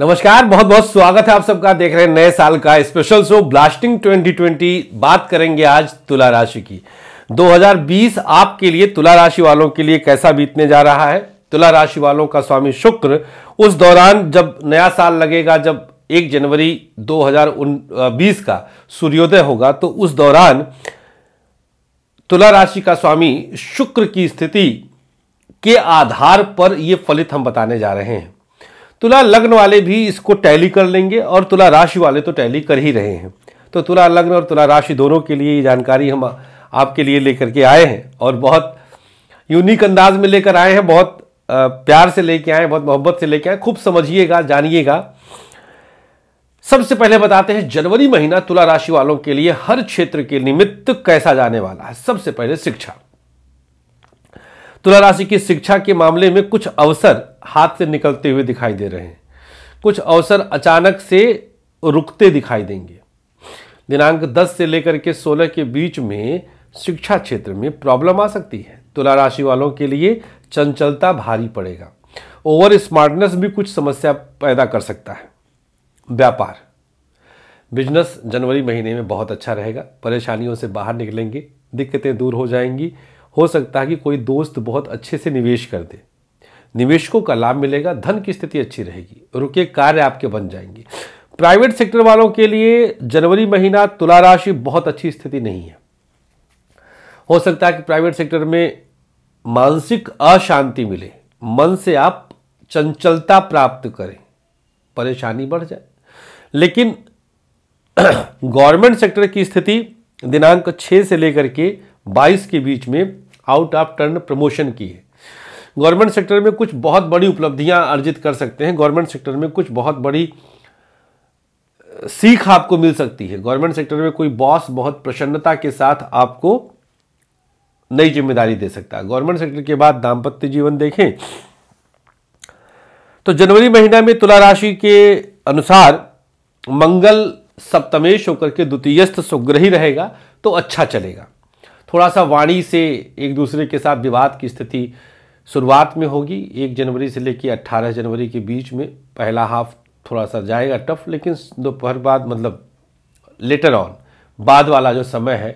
नमस्कार बहुत बहुत स्वागत है आप सबका देख रहे हैं नए साल का स्पेशल शो ब्लास्टिंग 2020 बात करेंगे आज तुला राशि की 2020 आपके लिए तुला राशि वालों के लिए कैसा बीतने जा रहा है तुला राशि वालों का स्वामी शुक्र उस दौरान जब नया साल लगेगा जब एक जनवरी 2020 का सूर्योदय होगा तो उस दौरान तुला राशि का स्वामी शुक्र की स्थिति के आधार पर ये फलित हम बताने जा रहे हैं तुला लग्न वाले भी इसको टैली कर लेंगे और तुला राशि वाले तो टैली कर ही रहे हैं तो तुला लग्न और तुला राशि दोनों के लिए ये जानकारी हम आपके लिए लेकर के आए हैं और बहुत यूनिक अंदाज में लेकर आए हैं बहुत प्यार से लेके आए बहुत मोहब्बत से लेके आए खूब समझिएगा जानिएगा सबसे पहले बताते हैं जनवरी महीना तुला राशि वालों के लिए हर क्षेत्र के निमित्त कैसा जाने वाला है सबसे पहले शिक्षा तुला राशि की शिक्षा के मामले में कुछ अवसर हाथ से निकलते हुए दिखाई दे रहे हैं कुछ अवसर अचानक से रुकते दिखाई देंगे दिनांक 10 से लेकर के 16 के बीच में शिक्षा क्षेत्र में प्रॉब्लम आ सकती है तुला राशि वालों के लिए चंचलता भारी पड़ेगा ओवर स्मार्टनेस भी कुछ समस्या पैदा कर सकता है व्यापार बिजनेस जनवरी महीने में बहुत अच्छा रहेगा परेशानियों से बाहर निकलेंगे दिक्कतें दूर हो जाएंगी हो सकता है कि कोई दोस्त बहुत अच्छे से निवेश कर दे निवेशकों का लाभ मिलेगा धन की स्थिति अच्छी रहेगी रुके कार्य आपके बन जाएंगे प्राइवेट सेक्टर वालों के लिए जनवरी महीना तुला राशि बहुत अच्छी स्थिति नहीं है हो सकता है कि प्राइवेट सेक्टर में मानसिक अशांति मिले मन से आप चंचलता प्राप्त करें परेशानी बढ़ जाए लेकिन गवर्नमेंट सेक्टर की स्थिति दिनांक 6 से लेकर के 22 के बीच में आउट ऑफ टर्न प्रमोशन की है गवर्नमेंट सेक्टर में कुछ बहुत बड़ी उपलब्धियां अर्जित कर सकते हैं गवर्नमेंट सेक्टर में कुछ बहुत बड़ी सीख आपको मिल सकती है गवर्नमेंट सेक्टर में कोई बॉस बहुत प्रसन्नता के साथ आपको नई जिम्मेदारी दे सकता है गवर्नमेंट सेक्टर के बाद दाम्पत्य जीवन देखें तो जनवरी महीना में तुला राशि के अनुसार मंगल सप्तमेश होकर के द्वितीयस्थ सुग्रही रहेगा तो अच्छा चलेगा थोड़ा सा वाणी से एक दूसरे के साथ विवाद की स्थिति शुरुआत में होगी एक जनवरी से लेकर अट्ठारह जनवरी के बीच में पहला हाफ थोड़ा सा जाएगा टफ लेकिन दोपहर बाद मतलब लेटर ऑन बाद वाला जो समय है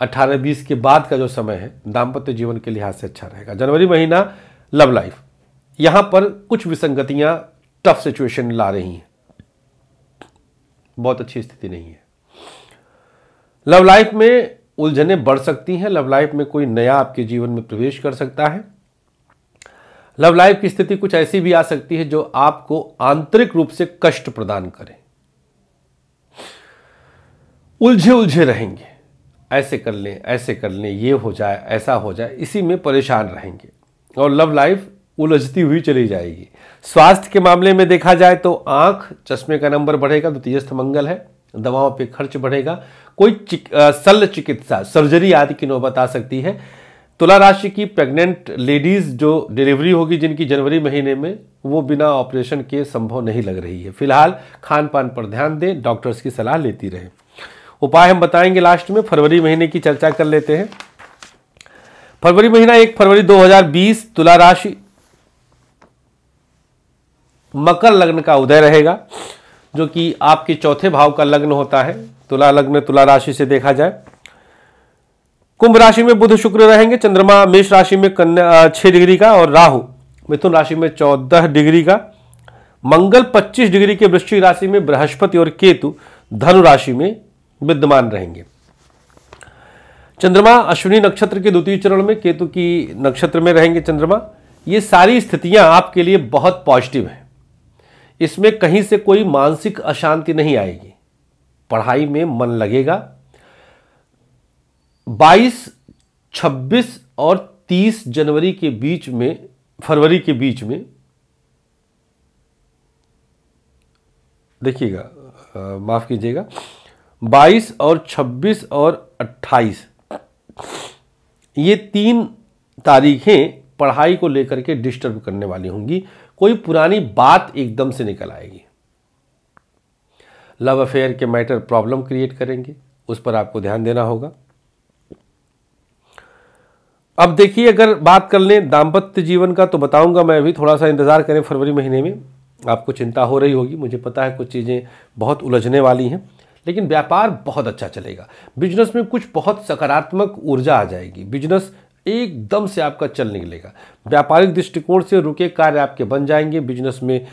अट्ठारह बीस के बाद का जो समय है दाम्पत्य जीवन के लिहाज से अच्छा रहेगा जनवरी महीना लव लाइफ यहां पर कुछ विसंगतियां टफ सिचुएशन ला रही हैं बहुत अच्छी स्थिति नहीं है लव लाइफ में उलझने बढ़ सकती हैं लव लाइफ में कोई नया आपके जीवन में प्रवेश कर सकता है लव लाइफ की स्थिति कुछ ऐसी भी आ सकती है जो आपको आंतरिक रूप से कष्ट प्रदान करे उलझे उलझे रहेंगे ऐसे कर लें ऐसे कर लें ये हो जाए ऐसा हो जाए इसी में परेशान रहेंगे और लव लाइफ उलझती हुई चली जाएगी स्वास्थ्य के मामले में देखा जाए तो आंख चश्मे का नंबर बढ़ेगा द्वितीय मंगल है दवाओं पे खर्च बढ़ेगा कोई चिक, शल्य चिकित्सा सर्जरी आदि की नौबत आ सकती है तुला राशि की प्रेग्नेंट लेडीज जो डिलीवरी होगी जिनकी जनवरी महीने में वो बिना ऑपरेशन के संभव नहीं लग रही है फिलहाल खान पान पर ध्यान दें डॉक्टर्स की सलाह लेती रहे उपाय हम बताएंगे लास्ट में फरवरी महीने की चर्चा कर लेते हैं फरवरी महीना एक फरवरी 2020 तुला राशि मकर लग्न का उदय रहेगा जो कि आपके चौथे भाव का लग्न होता है तुला लग्न तुला राशि से देखा जाए कुंभ राशि में बुध शुक्र रहेंगे चंद्रमा मेष राशि में कन्या छह डिग्री का और राहु मिथुन राशि में चौदह डिग्री का मंगल पच्चीस डिग्री के वृश्चिक राशि में बृहस्पति और केतु धनु राशि में विद्यमान रहेंगे चंद्रमा अश्विनी नक्षत्र के द्वितीय चरण में केतु की नक्षत्र में रहेंगे चंद्रमा ये सारी स्थितियां आपके लिए बहुत पॉजिटिव है इसमें कहीं से कोई मानसिक अशांति नहीं आएगी पढ़ाई में मन लगेगा 22, 26 और 30 जनवरी के बीच में फरवरी के बीच में देखिएगा माफ कीजिएगा 22 और 26 और 28 ये तीन तारीखें पढ़ाई को लेकर के डिस्टर्ब करने वाली होंगी कोई पुरानी बात एकदम से निकल आएगी लव अफेयर के मैटर प्रॉब्लम क्रिएट करेंगे उस पर आपको ध्यान देना होगा अब देखिए अगर बात कर लें दाम्पत्य जीवन का तो बताऊंगा मैं अभी थोड़ा सा इंतज़ार करें फरवरी महीने में आपको चिंता हो रही होगी मुझे पता है कुछ चीज़ें बहुत उलझने वाली हैं लेकिन व्यापार बहुत अच्छा चलेगा बिजनेस में कुछ बहुत सकारात्मक ऊर्जा आ जाएगी बिजनेस एकदम से आपका चल निकलेगा व्यापारिक दृष्टिकोण से रुके कार्य आपके बन जाएंगे बिजनेस में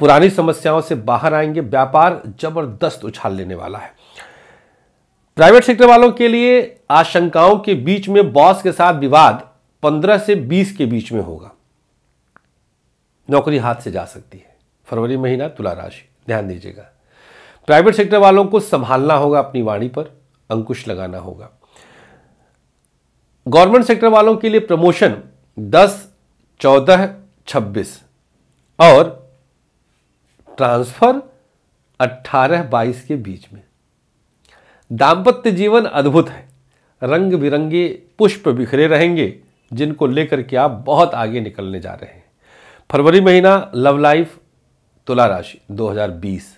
पुरानी समस्याओं से बाहर आएंगे व्यापार जबरदस्त उछाल लेने वाला है प्राइवेट सेक्टर वालों के लिए आशंकाओं के बीच में बॉस के साथ विवाद 15 से 20 के बीच में होगा नौकरी हाथ से जा सकती है फरवरी महीना तुला राशि ध्यान दीजिएगा प्राइवेट सेक्टर वालों को संभालना होगा अपनी वाणी पर अंकुश लगाना होगा गवर्नमेंट सेक्टर वालों के लिए प्रमोशन 10, 14, 26 और ट्रांसफर 18, 22 के बीच में दाम्पत्य जीवन अद्भुत है रंग बिरंगे पुष्प बिखरे रहेंगे जिनको लेकर के आप बहुत आगे निकलने जा रहे हैं फरवरी महीना लव लाइफ तुला राशि 2020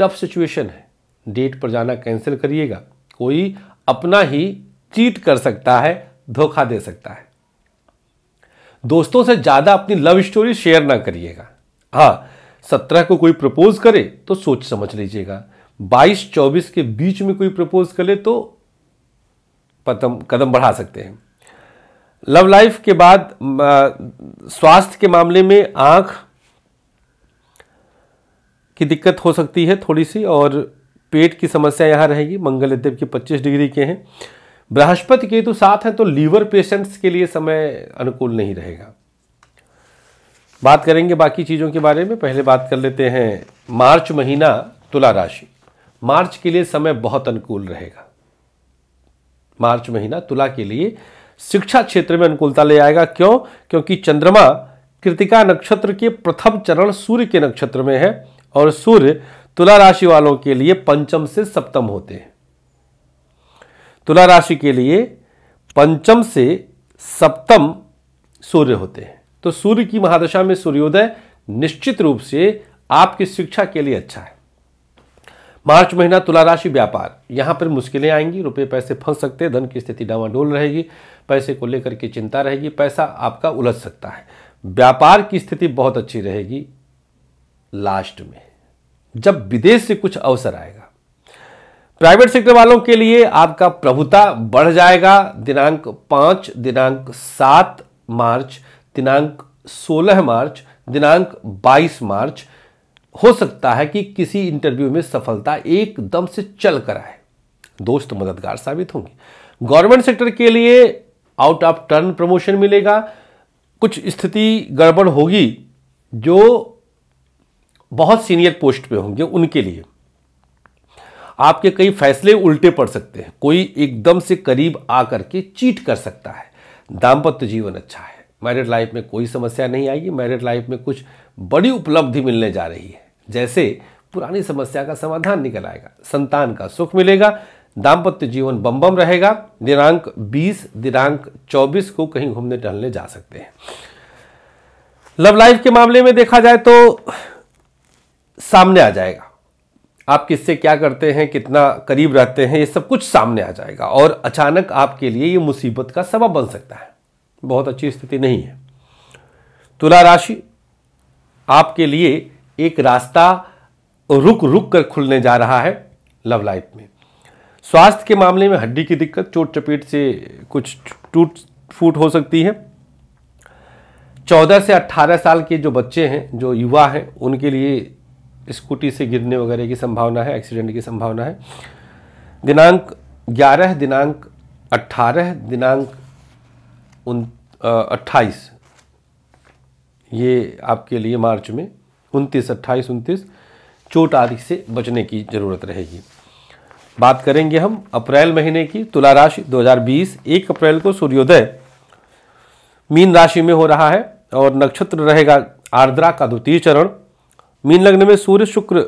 टफ सिचुएशन है डेट पर जाना कैंसिल करिएगा कोई अपना ही चीट कर सकता है धोखा दे सकता है दोस्तों से ज़्यादा अपनी लव स्टोरी शेयर ना करिएगा हाँ सत्रह को कोई प्रपोज करे तो सोच समझ लीजिएगा बाईस चौबीस के बीच में कोई प्रपोज करे तो पतम कदम बढ़ा सकते हैं लव लाइफ के बाद स्वास्थ्य के मामले में आंख की दिक्कत हो सकती है थोड़ी सी और पेट की समस्या यहां रहेगी मंगल देव के 25 डिग्री के हैं बृहस्पति केतु साथ है तो लीवर पेशेंट्स के लिए समय अनुकूल नहीं रहेगा बात करेंगे बाकी चीज़ों के बारे में पहले बात कर लेते हैं मार्च महीना तुला राशि मार्च के लिए समय बहुत अनुकूल रहेगा मार्च महीना तुला के लिए शिक्षा क्षेत्र में अनुकूलता ले आएगा क्यों क्योंकि चंद्रमा कृतिका नक्षत्र के प्रथम चरण सूर्य के नक्षत्र में है और सूर्य तुला राशि वालों के लिए पंचम से सप्तम होते हैं तुला राशि के लिए पंचम से सप्तम सूर्य होते हैं तो सूर्य की महादशा में सूर्योदय निश्चित रूप से आपकी शिक्षा के लिए अच्छा है मार्च महीना तुला राशि व्यापार यहां पर मुश्किलें आएंगी रुपए पैसे फंस सकते हैं धन की स्थिति डावाडोल रहेगी पैसे को लेकर के चिंता रहेगी पैसा आपका उलझ सकता है व्यापार की स्थिति बहुत अच्छी रहेगी लास्ट में जब विदेश से कुछ अवसर आएगा प्राइवेट सेक्टर वालों के लिए आपका प्रभुता बढ़ जाएगा दिनांक पांच दिनांक सात मार्च दिनांक सोलह मार्च दिनांक बाईस मार्च हो सकता है कि किसी इंटरव्यू में सफलता एकदम से चल कर आए दोस्त मददगार साबित होंगे गवर्नमेंट सेक्टर के लिए आउट ऑफ टर्न प्रमोशन मिलेगा कुछ स्थिति गड़बड़ होगी जो बहुत सीनियर पोस्ट पे होंगे उनके लिए आपके कई फैसले उल्टे पड़ सकते हैं कोई एकदम से करीब आकर के चीट कर सकता है दाम्पत्य जीवन अच्छा है मैरिड लाइफ में कोई समस्या नहीं आएगी मैरिड लाइफ में कुछ बड़ी उपलब्धि मिलने जा रही है जैसे पुरानी समस्या का समाधान निकल आएगा संतान का सुख मिलेगा दाम्पत्य जीवन बम बम रहेगा दिनांक 20 दिनांक 24 को कहीं घूमने टहलने जा सकते हैं लव लाइफ के मामले में देखा जाए तो सामने आ जाएगा आप किससे क्या करते हैं कितना करीब रहते हैं ये सब कुछ सामने आ जाएगा और अचानक आपके लिए ये मुसीबत का सबब बन सकता है बहुत अच्छी स्थिति नहीं है तुला राशि आपके लिए एक रास्ता रुक रुक कर खुलने जा रहा है लव लाइफ में स्वास्थ्य के मामले में हड्डी की दिक्कत चोट चपेट से कुछ टूट फूट हो सकती है चौदह से अट्ठारह साल के जो बच्चे हैं जो युवा हैं उनके लिए स्कूटी से गिरने वगैरह की संभावना है एक्सीडेंट की संभावना है दिनांक 11 दिनांक 18 दिनांक उन अट्ठाईस ये आपके लिए मार्च में उनतीस अट्ठाईस उनतीस चोट आदि से बचने की ज़रूरत रहेगी बात करेंगे हम अप्रैल महीने की तुला राशि 2020 एक अप्रैल को सूर्योदय मीन राशि में हो रहा है और नक्षत्र रहेगा आर्द्रा का द्वितीय चरण मीन लग्न में सूर्य शुक्र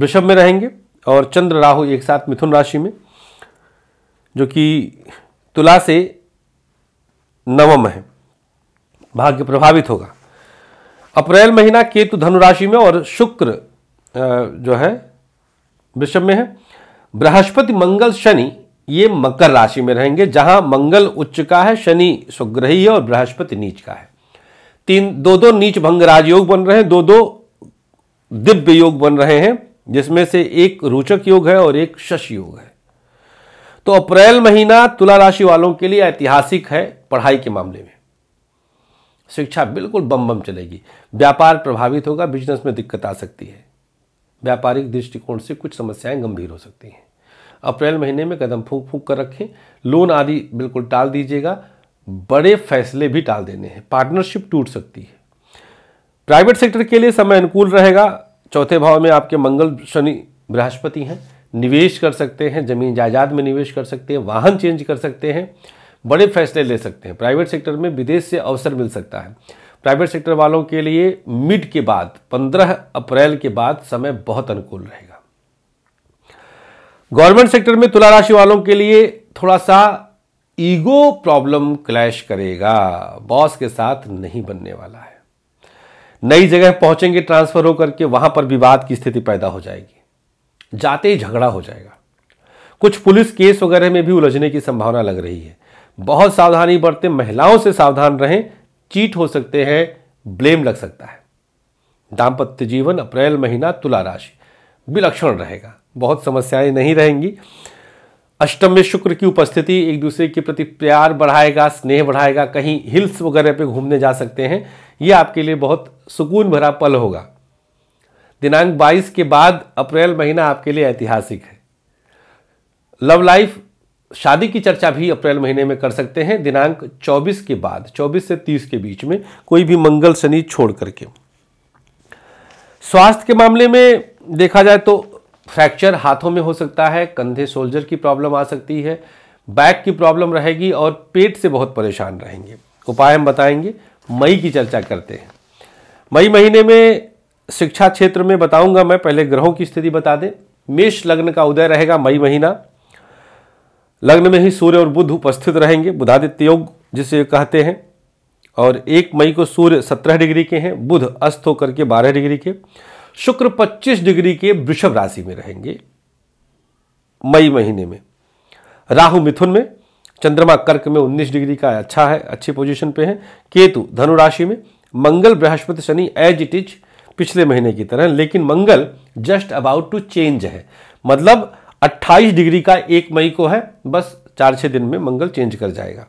वृषभ में रहेंगे और चंद्र राहु एक साथ मिथुन राशि में जो कि तुला से नवम है भाग्य प्रभावित होगा अप्रैल महीना केतु धनु राशि में और शुक्र जो है वृषभ में है बृहस्पति मंगल शनि ये मकर राशि में रहेंगे जहां मंगल उच्च का है शनि सुग्रही है और बृहस्पति नीच का है तीन दो दो नीच भंग राजयोग बन रहे हैं दो दो दिव्य योग बन रहे हैं जिसमें से एक रोचक योग है और एक शश योग है तो अप्रैल महीना तुला राशि वालों के लिए ऐतिहासिक है पढ़ाई के मामले में शिक्षा बिल्कुल बम बम चलेगी व्यापार प्रभावित होगा बिजनेस में दिक्कत आ सकती है व्यापारिक दृष्टिकोण से कुछ समस्याएं गंभीर हो सकती हैं अप्रैल महीने में कदम फूंक फूंक कर रखें लोन आदि बिल्कुल टाल दीजिएगा बड़े फैसले भी टाल देने हैं पार्टनरशिप टूट सकती है प्राइवेट सेक्टर के लिए समय अनुकूल रहेगा चौथे भाव में आपके मंगल शनि बृहस्पति हैं निवेश कर सकते हैं जमीन जायदाद में निवेश कर सकते हैं वाहन चेंज कर सकते हैं बड़े फैसले ले सकते हैं प्राइवेट सेक्टर में विदेश से अवसर मिल सकता है प्राइवेट सेक्टर वालों के लिए मिड के बाद 15 अप्रैल के बाद समय बहुत अनुकूल रहेगा गवर्नमेंट सेक्टर में तुला राशि वालों के लिए थोड़ा सा ईगो प्रॉब्लम क्लैश करेगा बॉस के साथ नहीं बनने वाला है नई जगह पहुंचेंगे ट्रांसफर होकर के वहां पर विवाद की स्थिति पैदा हो जाएगी जाते ही झगड़ा हो जाएगा कुछ पुलिस केस वगैरह में भी उलझने की संभावना लग रही है बहुत सावधानी बरतें महिलाओं से सावधान रहें चीट हो सकते हैं ब्लेम लग सकता है दाम्पत्य जीवन अप्रैल महीना तुला राशि विलक्षण रहेगा बहुत समस्याएं नहीं रहेंगी अष्टम में शुक्र की उपस्थिति एक दूसरे के प्रति प्यार बढ़ाएगा स्नेह बढ़ाएगा कहीं हिल्स वगैरह पे घूमने जा सकते हैं यह आपके लिए बहुत सुकून भरा पल होगा दिनांक 22 के बाद अप्रैल महीना आपके लिए ऐतिहासिक है लव लाइफ शादी की चर्चा भी अप्रैल महीने में कर सकते हैं दिनांक 24 के बाद 24 से 30 के बीच में कोई भी मंगल शनि छोड़ करके स्वास्थ्य के मामले में देखा जाए तो फ्रैक्चर हाथों में हो सकता है कंधे सोल्जर की प्रॉब्लम आ सकती है बैक की प्रॉब्लम रहेगी और पेट से बहुत परेशान रहेंगे उपाय हम बताएंगे मई की चर्चा करते हैं मई महीने में शिक्षा क्षेत्र में बताऊंगा मैं पहले ग्रहों की स्थिति बता दें मेष लग्न का उदय रहेगा मई महीना लग्न में ही सूर्य और बुध उपस्थित रहेंगे बुधादित्य योग जिसे कहते हैं और एक मई को सूर्य सत्रह डिग्री के हैं बुध अस्त होकर के बारह डिग्री के शुक्र पच्चीस डिग्री के वृषभ राशि में रहेंगे मई महीने में राहु मिथुन में चंद्रमा कर्क में 19 डिग्री का अच्छा है अच्छी पोजीशन पे है केतु धनु राशि में Mangal Brihaspati Shani as it is पिछले महीने की तरह लेकिन Mangal just about to change है मतलब 28 डिग्री का एक मई को है बस चार छह दिन में मंगल चेंज कर जाएगा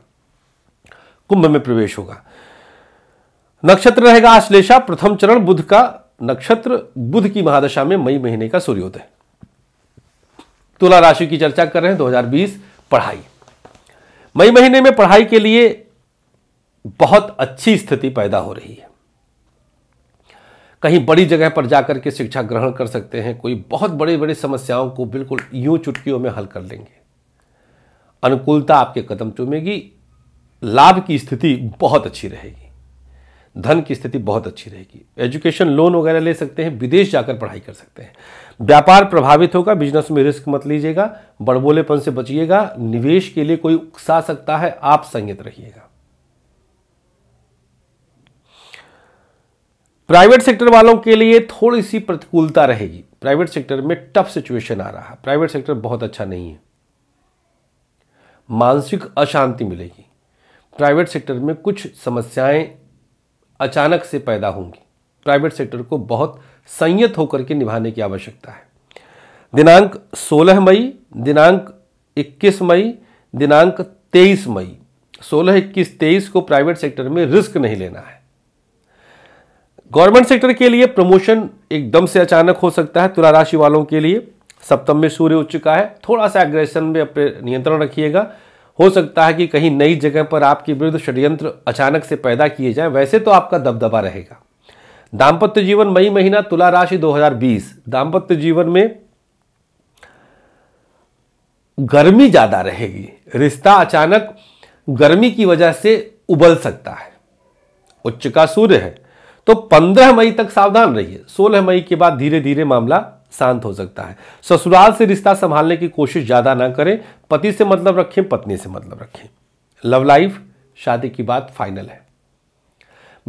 कुंभ में प्रवेश होगा नक्षत्र रहेगा आश्लेषा प्रथम चरण बुध का नक्षत्र बुध की महादशा में मई महीने का सूर्योदय तुला राशि की चर्चा कर रहे हैं 2020 पढ़ाई मई महीने में पढ़ाई के लिए बहुत अच्छी स्थिति पैदा हो रही है कहीं बड़ी जगह पर जाकर के शिक्षा ग्रहण कर सकते हैं कोई बहुत बड़ी बड़ी समस्याओं को बिल्कुल यूं चुटकियों में हल कर लेंगे अनुकूलता आपके कदम चूमेगी लाभ की स्थिति बहुत अच्छी रहेगी धन की स्थिति बहुत अच्छी रहेगी एजुकेशन लोन वगैरह ले सकते हैं विदेश जाकर पढ़ाई कर सकते हैं व्यापार प्रभावित होगा बिजनेस में रिस्क मत लीजिएगा बड़बोलेपन से बचिएगा निवेश के लिए कोई उकसा सकता है आप संयत रहिएगा प्राइवेट सेक्टर वालों के लिए थोड़ी सी प्रतिकूलता रहेगी प्राइवेट सेक्टर में टफ सिचुएशन आ रहा है प्राइवेट सेक्टर बहुत अच्छा नहीं है मानसिक अशांति मिलेगी प्राइवेट सेक्टर में कुछ समस्याएं अचानक से पैदा होंगी प्राइवेट सेक्टर को बहुत संयत होकर के निभाने की आवश्यकता है दिनांक 16 मई दिनांक 21 मई दिनांक 23 मई 16, 21, 23 को प्राइवेट सेक्टर में रिस्क नहीं लेना है गवर्नमेंट सेक्टर के लिए प्रमोशन एकदम से अचानक हो सकता है तुला राशि वालों के लिए सप्तम में सूर्य उच्च का है थोड़ा सा एग्रेशन में अपने नियंत्रण रखिएगा हो सकता है कि कहीं नई जगह पर आपके विरुद्ध षड्यंत्र अचानक से पैदा किए जाए वैसे तो आपका दबदबा रहेगा दाम्पत्य जीवन मई महीना तुला राशि 2020 दाम्पत्य जीवन में गर्मी ज़्यादा रहेगी रिश्ता अचानक गर्मी की वजह से उबल सकता है उच्च का सूर्य है तो 15 मई तक सावधान रहिए 16 मई के बाद धीरे धीरे मामला शांत हो सकता है ससुराल से रिश्ता संभालने की कोशिश ज़्यादा ना करें पति से मतलब रखें पत्नी से मतलब रखें लव लाइफ शादी की बात फाइनल है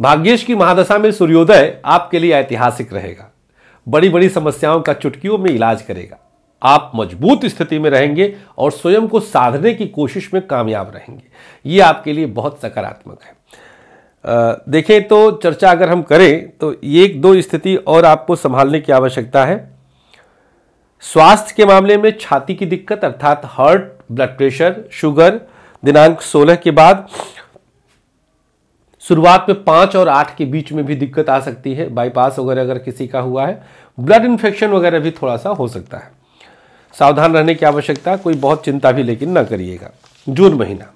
भाग्येश की महादशा में सूर्योदय आपके लिए ऐतिहासिक रहेगा बड़ी बड़ी समस्याओं का चुटकियों में इलाज करेगा आप मजबूत स्थिति में रहेंगे और स्वयं को साधने की कोशिश में कामयाब रहेंगे ये आपके लिए बहुत सकारात्मक है देखें तो चर्चा अगर हम करें तो एक दो स्थिति और आपको संभालने की आवश्यकता है स्वास्थ्य के मामले में छाती की दिक्कत अर्थात हार्ट ब्लड प्रेशर शुगर दिनांक 16 के बाद शुरुआत में पांच और आठ के बीच में भी दिक्कत आ सकती है बाईपास वगैरह अगर किसी का हुआ है ब्लड इन्फेक्शन वगैरह भी थोड़ा सा हो सकता है सावधान रहने की आवश्यकता कोई बहुत चिंता भी लेकिन ना करिएगा जून महीना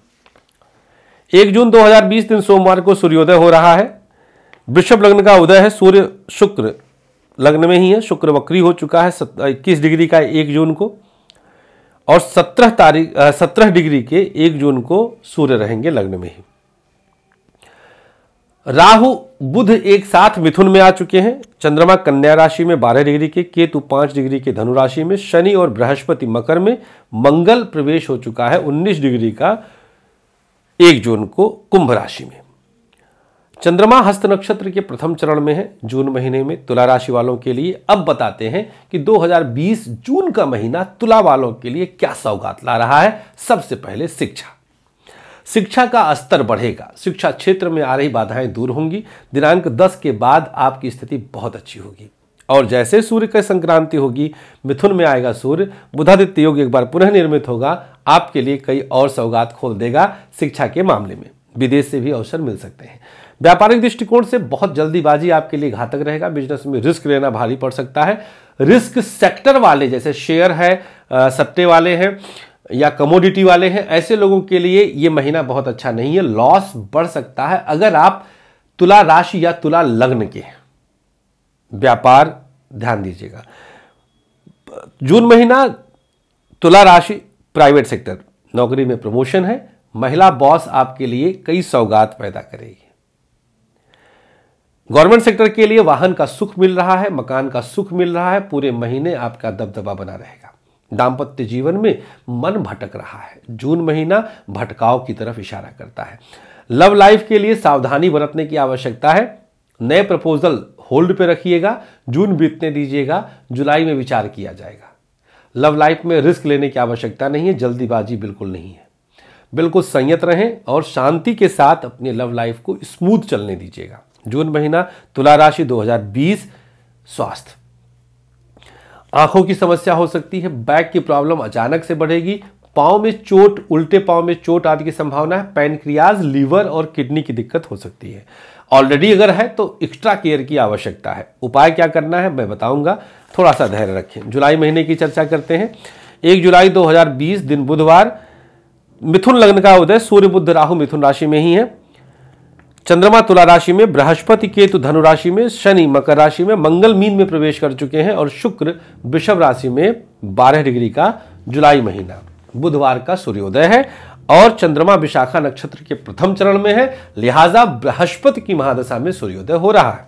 एक जून 2020 दिन सोमवार को सूर्योदय हो रहा है वृषभ लग्न का उदय है सूर्य शुक्र लग्न में ही है शुक्र वक्री हो चुका है इक्कीस डिग्री का एक जून को और सत्रह तारीख सत्रह डिग्री के एक जून को सूर्य रहेंगे लग्न में ही राहु बुध एक साथ मिथुन में आ चुके हैं चंद्रमा कन्या राशि में बारह डिग्री के केतु पांच डिग्री के धनु राशि में शनि और बृहस्पति मकर में मंगल प्रवेश हो चुका है उन्नीस डिग्री का एक जून को कुंभ राशि में चंद्रमा हस्त नक्षत्र के प्रथम चरण में है जून महीने में तुला राशि वालों के लिए अब बताते हैं कि 2020 जून का महीना तुला वालों के लिए क्या सौगात ला रहा है सबसे पहले शिक्षा शिक्षा का स्तर बढ़ेगा शिक्षा क्षेत्र में आ रही बाधाएं दूर होंगी दिनांक 10 के बाद आपकी स्थिति बहुत अच्छी होगी और जैसे सूर्य की संक्रांति होगी मिथुन में आएगा सूर्य बुधादित्य योग एक बार पुनः निर्मित होगा आपके लिए कई और सौगात खोल देगा शिक्षा के मामले में विदेश से भी अवसर मिल सकते हैं व्यापारिक दृष्टिकोण से बहुत जल्दीबाजी आपके लिए घातक रहेगा बिजनेस में रिस्क लेना भारी पड़ सकता है रिस्क सेक्टर वाले जैसे शेयर है सट्टे वाले हैं या कमोडिटी वाले हैं ऐसे लोगों के लिए ये महीना बहुत अच्छा नहीं है लॉस बढ़ सकता है अगर आप तुला राशि या तुला लग्न के व्यापार ध्यान दीजिएगा जून महीना तुला राशि प्राइवेट सेक्टर नौकरी में प्रमोशन है महिला बॉस आपके लिए कई सौगात पैदा करेगी गवर्नमेंट सेक्टर के लिए वाहन का सुख मिल रहा है मकान का सुख मिल रहा है पूरे महीने आपका दबदबा बना रहेगा दाम्पत्य जीवन में मन भटक रहा है जून महीना भटकाव की तरफ इशारा करता है लव लाइफ के लिए सावधानी बरतने की आवश्यकता है नए प्रपोजल होल्ड पे रखिएगा जून बीतने दीजिएगा जुलाई में विचार किया जाएगा लव लाइफ में रिस्क लेने की आवश्यकता नहीं है जल्दीबाजी बिल्कुल नहीं है बिल्कुल संयत रहें और शांति के साथ अपने लव लाइफ को स्मूथ चलने दीजिएगा जून महीना तुला राशि 2020 स्वास्थ्य आंखों की समस्या हो सकती है बैक की प्रॉब्लम अचानक से बढ़ेगी पाँव में चोट उल्टे पाँव में चोट आदि की संभावना है पैनक्रियाज लीवर और किडनी की दिक्कत हो सकती है ऑलरेडी अगर है तो एक्स्ट्रा केयर की आवश्यकता है उपाय क्या करना है मैं बताऊंगा थोड़ा सा धैर्य रखें जुलाई महीने की चर्चा करते हैं एक जुलाई 2020 दिन बुधवार मिथुन लग्न का उदय सूर्य बुद्ध राहु मिथुन राशि में ही है चंद्रमा तुला राशि में बृहस्पति केतु धनु राशि में शनि मकर राशि में मंगल मीन में प्रवेश कर चुके हैं और शुक्र वृषभ राशि में 12 डिग्री का जुलाई महीना बुधवार का सूर्योदय है और चंद्रमा विशाखा नक्षत्र के प्रथम चरण में है लिहाजा बृहस्पति की महादशा में सूर्योदय हो रहा है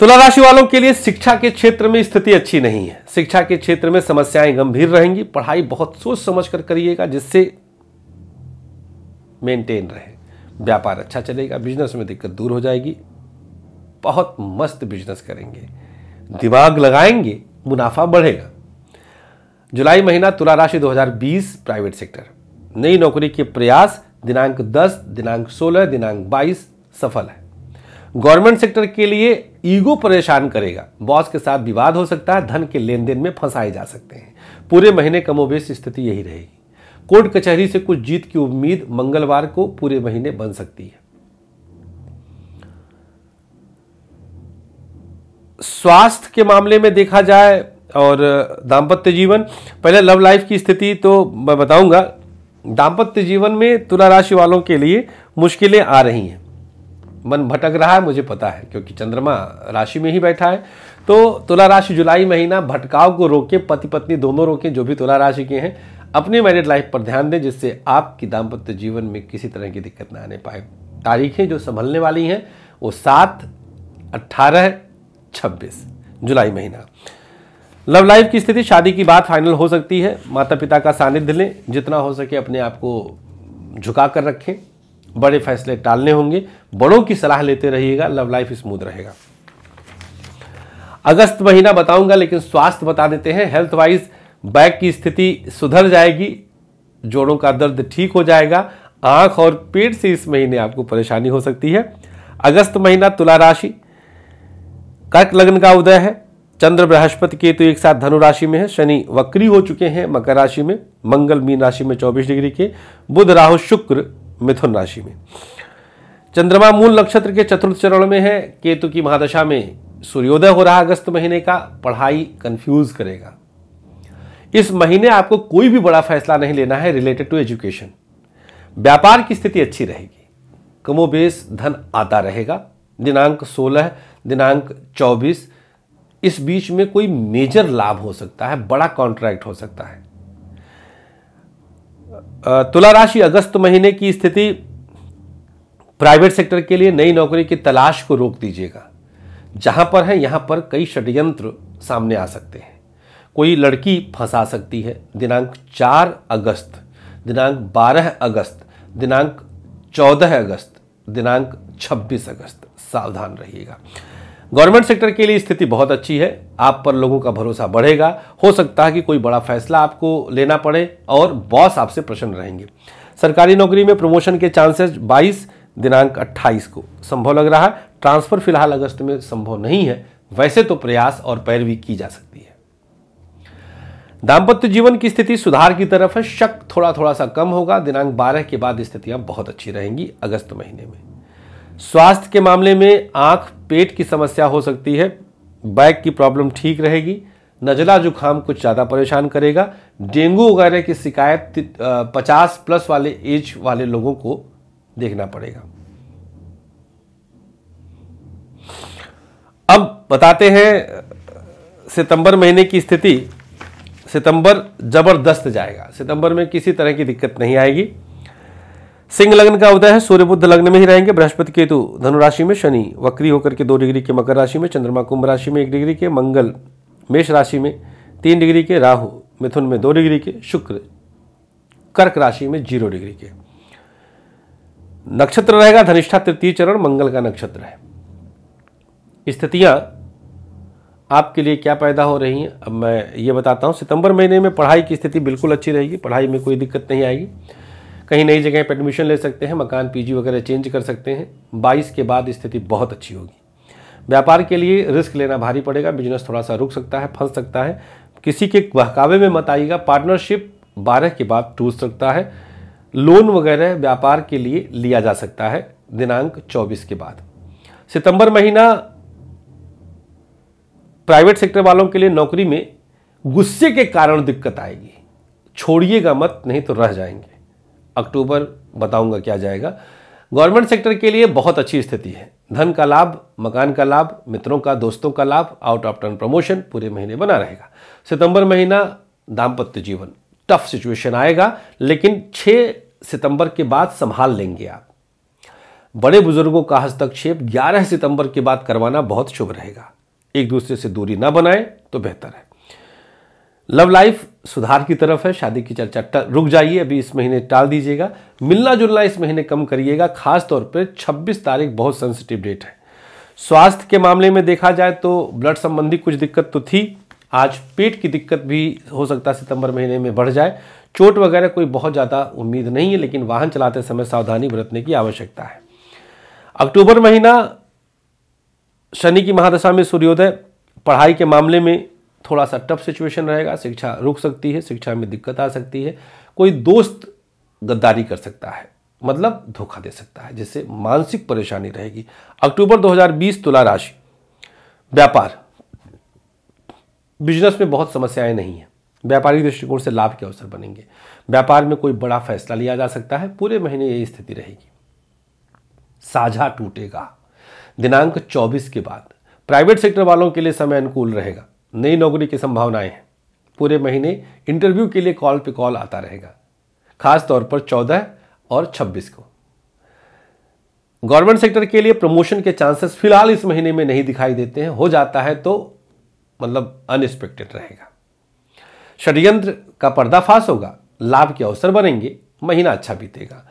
तुला राशि वालों के लिए शिक्षा के क्षेत्र में स्थिति अच्छी नहीं है शिक्षा के क्षेत्र में समस्याएं गंभीर रहेंगी पढ़ाई बहुत सोच समझ कर करिएगा जिससे मेंटेन रहे व्यापार अच्छा चलेगा बिजनेस में दिक्कत दूर हो जाएगी बहुत मस्त बिजनेस करेंगे दिमाग लगाएंगे मुनाफा बढ़ेगा जुलाई महीना तुला राशि 2020 प्राइवेट सेक्टर नई नौकरी के प्रयास दिनांक 10 दिनांक 16 दिनांक 22 सफल है गवर्नमेंट सेक्टर के लिए ईगो परेशान करेगा बॉस के साथ विवाद हो सकता है धन के लेन देन में फंसाए जा सकते हैं पूरे महीने कमोबेश स्थिति यही रहेगी कोर्ट कचहरी से कुछ जीत की उम्मीद मंगलवार को पूरे महीने बन सकती है स्वास्थ्य के मामले में देखा जाए और दाम्पत्य जीवन पहले लव लाइफ की स्थिति तो मैं बताऊंगा दाम्पत्य जीवन में तुला राशि वालों के लिए मुश्किलें आ रही हैं मन भटक रहा है मुझे पता है क्योंकि चंद्रमा राशि में ही बैठा है तो तुला राशि जुलाई महीना भटकाव को रोके पति पत्नी दोनों रोके जो भी तुला राशि के हैं अपनी मैरिड लाइफ पर ध्यान दें जिससे आपकी दाम्पत्य जीवन में किसी तरह की दिक्कत ना आने पाए तारीखें जो संभलने वाली हैं वो सात अट्ठारह छब्बीस जुलाई महीना लव लाइफ की स्थिति शादी की बात फाइनल हो सकती है माता पिता का सानिध्य लें जितना हो सके अपने आप को झुका कर रखें बड़े फैसले टालने होंगे बड़ों की सलाह लेते रहिएगा लव लाइफ स्मूथ रहेगा अगस्त महीना बताऊंगा लेकिन स्वास्थ्य बता देते हैं हेल्थ वाइज बैक की स्थिति सुधर जाएगी जोड़ों का दर्द ठीक हो जाएगा आंख और पेट से इस महीने आपको परेशानी हो सकती है अगस्त महीना तुला राशि कर्क लग्न का उदय है चंद्र बृहस्पति केतु एक साथ धनु राशि में है शनि वक्री हो चुके हैं मकर राशि में मंगल मीन राशि में 24 डिग्री के बुध राहु शुक्र मिथुन राशि में चंद्रमा मूल नक्षत्र के चतुर्थ चरण में है केतु की महादशा में सूर्योदय हो रहा अगस्त महीने का पढ़ाई कंफ्यूज करेगा इस महीने आपको कोई भी बड़ा फैसला नहीं लेना है रिलेटेड टू एजुकेशन व्यापार की स्थिति अच्छी रहेगी कमोबेश धन आता रहेगा दिनांक 16 दिनांक 24 इस बीच में कोई मेजर लाभ हो सकता है बड़ा कॉन्ट्रैक्ट हो सकता है तुला राशि अगस्त महीने की स्थिति प्राइवेट सेक्टर के लिए नई नौकरी की तलाश को रोक दीजिएगा जहां पर है यहां पर कई षड्यंत्र सामने आ सकते हैं कोई लड़की फंसा सकती है दिनांक चार अगस्त दिनांक बारह अगस्त दिनांक चौदह अगस्त दिनांक छब्बीस अगस्त सावधान रहिएगा गवर्नमेंट सेक्टर के लिए स्थिति बहुत अच्छी है आप पर लोगों का भरोसा बढ़ेगा हो सकता है कि कोई बड़ा फैसला आपको लेना पड़े और बॉस आपसे प्रसन्न रहेंगे सरकारी नौकरी में प्रमोशन के चांसेस 22 दिनांक 28 को संभव लग रहा है ट्रांसफर फिलहाल अगस्त में संभव नहीं है वैसे तो प्रयास और पैरवी की जा सकती है दाम्पत्य जीवन की स्थिति सुधार की तरफ है शक थोड़ा थोड़ा सा कम होगा दिनांक 12 के बाद स्थितियां बहुत अच्छी रहेंगी अगस्त महीने में स्वास्थ्य के मामले में आंख पेट की समस्या हो सकती है बैक की प्रॉब्लम ठीक रहेगी नजला जुकाम कुछ ज़्यादा परेशान करेगा डेंगू वगैरह की शिकायत पचास प्लस वाले एज वाले लोगों को देखना पड़ेगा अब बताते हैं सितंबर महीने की स्थिति सितंबर जबरदस्त जाएगा सितंबर में किसी तरह की दिक्कत नहीं आएगी सिंह लग्न का उदय है सूर्य बुद्ध लग्न में ही रहेंगे बृहस्पति केतु धनु राशि में शनि वक्री होकर के दो डिग्री के मकर राशि में चंद्रमा कुंभ राशि में एक डिग्री के मंगल मेष राशि में तीन डिग्री के राहु मिथुन में दो डिग्री के शुक्र कर्क राशि में जीरो डिग्री के नक्षत्र रहेगा धनिष्ठा तृतीय चरण मंगल का नक्षत्र है स्थितियां आपके लिए क्या पैदा हो रही हैं अब मैं ये बताता हूँ सितंबर महीने में पढ़ाई की स्थिति बिल्कुल अच्छी रहेगी पढ़ाई में कोई दिक्कत नहीं आएगी कहीं नई जगह पर एडमिशन ले सकते हैं मकान पीजी वगैरह चेंज कर सकते हैं बाईस के बाद स्थिति बहुत अच्छी होगी व्यापार के लिए रिस्क लेना भारी पड़ेगा बिजनेस थोड़ा सा रुक सकता है फंस सकता है किसी के बहकावे में मत आइएगा पार्टनरशिप बारह के बाद टूट सकता है लोन वगैरह व्यापार के लिए लिया जा सकता है दिनांक 24 के बाद सितंबर महीना प्राइवेट सेक्टर वालों के लिए नौकरी में गुस्से के कारण दिक्कत आएगी छोड़िएगा मत नहीं तो रह जाएंगे अक्टूबर बताऊंगा क्या जाएगा गवर्नमेंट सेक्टर के लिए बहुत अच्छी स्थिति है धन का लाभ मकान का लाभ मित्रों का दोस्तों का लाभ आउट ऑफ टर्न प्रमोशन पूरे महीने बना रहेगा सितंबर महीना दाम्पत्य जीवन टफ सिचुएशन आएगा लेकिन 6 सितंबर के बाद संभाल लेंगे आप बड़े बुजुर्गों का हस्तक्षेप 11 सितंबर के बाद करवाना बहुत शुभ रहेगा एक दूसरे से दूरी ना बनाए तो बेहतर है लव लाइफ सुधार की तरफ है शादी की चर्चा रुक जाइए अभी इस महीने टाल दीजिएगा मिलना जुलना इस महीने कम करिएगा खास तौर पे 26 तारीख बहुत सेंसिटिव डेट है स्वास्थ्य के मामले में देखा जाए तो ब्लड संबंधी कुछ दिक्कत तो थी आज पेट की दिक्कत भी हो सकता है सितंबर महीने में बढ़ जाए चोट वगैरह कोई बहुत ज़्यादा उम्मीद नहीं है लेकिन वाहन चलाते समय सावधानी बरतने की आवश्यकता है अक्टूबर महीना शनि की महादशा में सूर्योदय पढ़ाई के मामले में थोड़ा सा टफ सिचुएशन रहेगा शिक्षा रुक सकती है शिक्षा में दिक्कत आ सकती है कोई दोस्त गद्दारी कर सकता है मतलब धोखा दे सकता है जिससे मानसिक परेशानी रहेगी अक्टूबर 2020 तुला राशि व्यापार बिजनेस में बहुत समस्याएं नहीं है व्यापारिक दृष्टिकोण से लाभ के अवसर बनेंगे व्यापार में कोई बड़ा फैसला लिया जा सकता है पूरे महीने यही स्थिति रहेगी साझा टूटेगा दिनांक 24 के बाद प्राइवेट सेक्टर वालों के लिए समय अनुकूल रहेगा नई नौकरी की संभावनाएं हैं पूरे महीने इंटरव्यू के लिए कॉल पे कॉल आता रहेगा खास तौर पर 14 और 26 को गवर्नमेंट सेक्टर के लिए प्रमोशन के चांसेस फिलहाल इस महीने में नहीं दिखाई देते हैं हो जाता है तो मतलब अनएक्सपेक्टेड रहेगा षडयंत्र का पर्दाफाश होगा लाभ के अवसर बनेंगे महीना अच्छा बीतेगा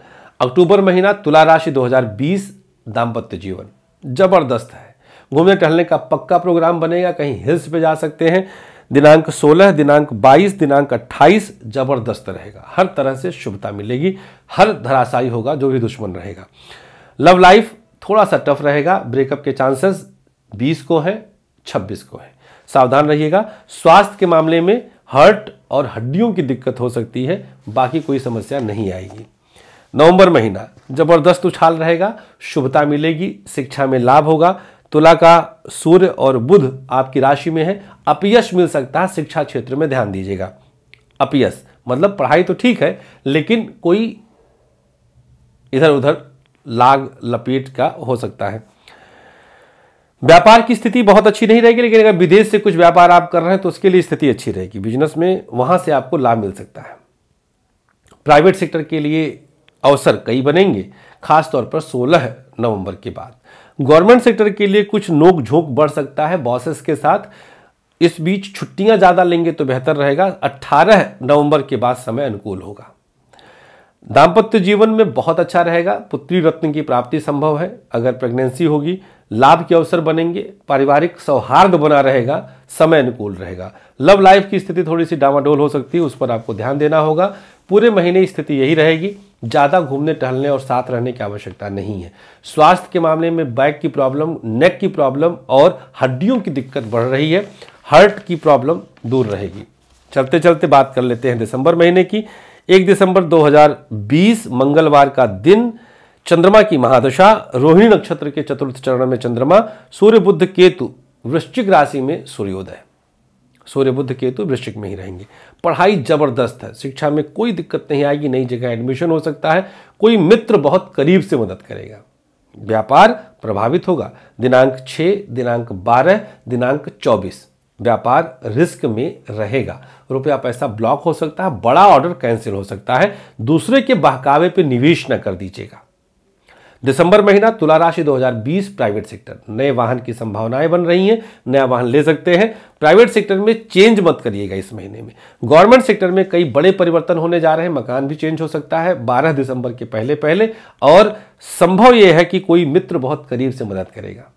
अक्टूबर महीना तुला राशि 2020 दाम्पत्य जीवन ज़बरदस्त है घूमने टहलने का पक्का प्रोग्राम बनेगा कहीं हिल्स पे जा सकते हैं दिनांक 16 दिनांक 22 दिनांक 28 जबरदस्त रहेगा हर तरह से शुभता मिलेगी हर धराशायी होगा जो भी दुश्मन रहेगा लव लाइफ थोड़ा सा टफ रहेगा ब्रेकअप के चांसेस 20 को है 26 को है सावधान रहिएगा स्वास्थ्य के मामले में हर्ट और हड्डियों की दिक्कत हो सकती है बाकी कोई समस्या नहीं आएगी नवंबर महीना जबरदस्त उछाल रहेगा शुभता मिलेगी शिक्षा में लाभ होगा तुला का सूर्य और बुध आपकी राशि में है अपयश मिल सकता है शिक्षा क्षेत्र में ध्यान दीजिएगा अपयश मतलब पढ़ाई तो ठीक है लेकिन कोई इधर उधर लाग लपेट का हो सकता है व्यापार की स्थिति बहुत अच्छी नहीं रहेगी लेकिन अगर विदेश से कुछ व्यापार आप कर रहे हैं तो उसके लिए स्थिति अच्छी रहेगी बिजनेस में वहां से आपको लाभ मिल सकता है प्राइवेट सेक्टर के लिए अवसर कई बनेंगे खासतौर पर 16 नवंबर के बाद गवर्नमेंट सेक्टर के लिए कुछ नोक झोंक बढ़ सकता है बॉसेस के साथ इस बीच छुट्टियां ज़्यादा लेंगे तो बेहतर रहेगा 18 नवंबर के बाद समय अनुकूल होगा दाम्पत्य जीवन में बहुत अच्छा रहेगा पुत्री रत्न की प्राप्ति संभव है अगर प्रेगनेंसी होगी लाभ के अवसर बनेंगे पारिवारिक सौहार्द बना रहेगा समय अनुकूल रहेगा लव लाइफ की स्थिति थोड़ी सी डामाडोल हो सकती है उस पर आपको ध्यान देना होगा पूरे महीने स्थिति यही रहेगी ज़्यादा घूमने टहलने और साथ रहने की आवश्यकता नहीं है स्वास्थ्य के मामले में बैक की प्रॉब्लम नेक की प्रॉब्लम और हड्डियों की दिक्कत बढ़ रही है हार्ट की प्रॉब्लम दूर रहेगी चलते चलते बात कर लेते हैं दिसंबर महीने की एक दिसंबर 2020 मंगलवार का दिन चंद्रमा की महादशा रोहिणी नक्षत्र के चतुर्थ चरण में चंद्रमा सूर्य बुद्ध केतु वृश्चिक राशि में सूर्योदय सूर्य बुद्ध केतु वृश्चिक में ही रहेंगे पढ़ाई जबरदस्त है शिक्षा में कोई दिक्कत नहीं आएगी नई जगह एडमिशन हो सकता है कोई मित्र बहुत करीब से मदद करेगा व्यापार प्रभावित होगा दिनांक 6 दिनांक 12 दिनांक 24 व्यापार रिस्क में रहेगा रुपया पैसा ब्लॉक हो सकता है बड़ा ऑर्डर कैंसिल हो सकता है दूसरे के बहकावे पर निवेश न कर दीजिएगा दिसंबर महीना तुला राशि 2020 प्राइवेट सेक्टर नए वाहन की संभावनाएं बन रही हैं नया वाहन ले सकते हैं प्राइवेट सेक्टर में चेंज मत करिएगा इस महीने में गवर्नमेंट सेक्टर में कई बड़े परिवर्तन होने जा रहे हैं मकान भी चेंज हो सकता है 12 दिसंबर के पहले पहले और संभव यह है कि कोई मित्र बहुत करीब से मदद करेगा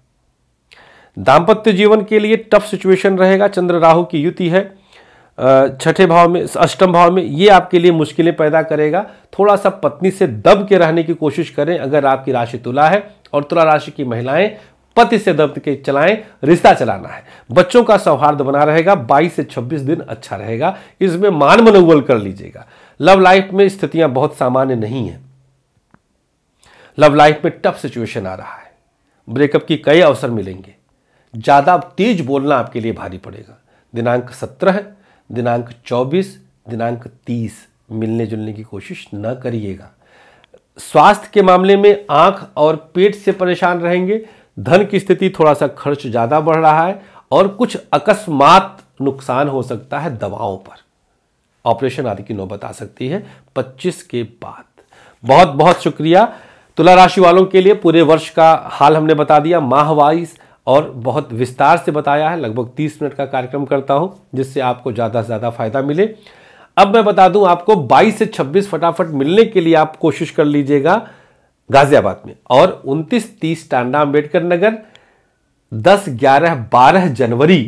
दाम्पत्य जीवन के लिए टफ सिचुएशन रहेगा चंद्र राहु की युति है छठे भाव में अष्टम भाव में ये आपके लिए मुश्किलें पैदा करेगा थोड़ा सा पत्नी से दब के रहने की कोशिश करें अगर आपकी राशि तुला है और तुला राशि की महिलाएं पति से दब के चलाएं रिश्ता चलाना है बच्चों का सौहार्द बना रहेगा 22 से 26 दिन अच्छा रहेगा इसमें मान मनोबल कर लीजिएगा लव लाइफ में स्थितियां बहुत सामान्य नहीं है लव लाइफ में टफ सिचुएशन आ रहा है ब्रेकअप की कई अवसर मिलेंगे ज़्यादा तेज बोलना आपके लिए भारी पड़ेगा दिनांक सत्रह दिनांक 24 दिनांक 30 मिलने जुलने की कोशिश न करिएगा स्वास्थ्य के मामले में आंख और पेट से परेशान रहेंगे धन की स्थिति थोड़ा सा खर्च ज़्यादा बढ़ रहा है और कुछ अकस्मात नुकसान हो सकता है दवाओं पर ऑपरेशन आदि की नौबत आ सकती है 25 के बाद बहुत बहुत शुक्रिया तुला राशि वालों के लिए पूरे वर्ष का हाल हमने बता दिया माह वाइज और बहुत विस्तार से बताया है लगभग 30 मिनट का कार्यक्रम करता हूं जिससे आपको ज़्यादा से ज़्यादा फायदा मिले अब मैं बता दूं आपको 22 से 26 फटाफट मिलने के लिए आप कोशिश कर लीजिएगा गाजियाबाद में और 29, तीस टांडा अम्बेडकर नगर 10, 11, 12 जनवरी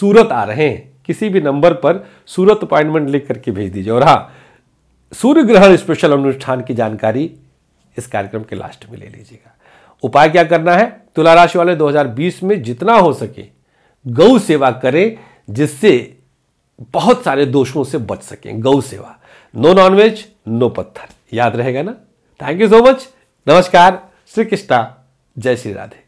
सूरत आ रहे हैं किसी भी नंबर पर सूरत अपॉइंटमेंट लिख करके भेज दीजिए और हाँ सूर्य ग्रहण स्पेशल अनुष्ठान की जानकारी इस कार्यक्रम के लास्ट में ले लीजिएगा उपाय क्या करना है तुला राशि वाले 2020 में जितना हो सके गौ सेवा करें जिससे बहुत सारे दोषों से बच सकें गौ सेवा नो नॉनवेज नो पत्थर याद रहेगा ना थैंक यू सो मच नमस्कार श्री कृष्णा जय श्री राधे